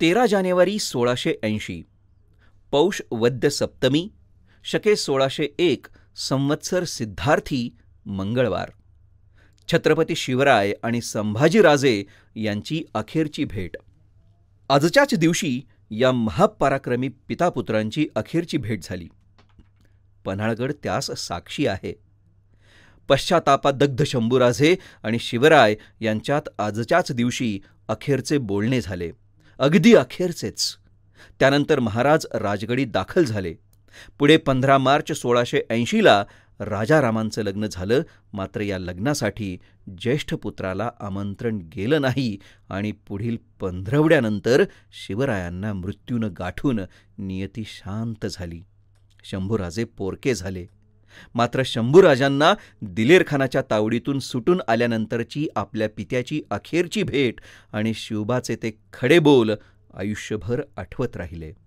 तेरा जानेवारी सोळाशे ऐंशी पौष वद्य सप्तमी शके सोळाशे एक संवत्सर सिद्धार्थी मंगळवार छत्रपती शिवराय आणि संभाजीराजे यांची अखेरची भेट आजच्याच दिवशी या महापराक्रमी पितापुत्रांची अखेरची भेट झाली पन्हाळगड त्यास साक्षी आहे पश्चातापादग्ध शंभूराजे आणि शिवराय यांच्यात आजच्याच दिवशी अखेरचे बोलणे झाले अगदी अखेरचेच त्यानंतर महाराज राजगडी दाखल झाले पुढे पंधरा मार्च सोळाशे ऐंशीला राजारामांचं लग्न झालं मात्र या लग्नासाठी ज्येष्ठ पुत्राला आमंत्रण गेलं नाही आणि पुढील पंधरवड्यानंतर शिवरायांना मृत्यूनं गाठून नियती शांत झाली शंभूराजे पोरके झाले मात्र शंभूराजांना दिलेरखानाच्या तावडीतून सुटून आल्यानंतरची आपल्या पित्याची अखेरची भेट आणि शिवबाचे ते खडे बोल आयुष्यभर आठवत राहिले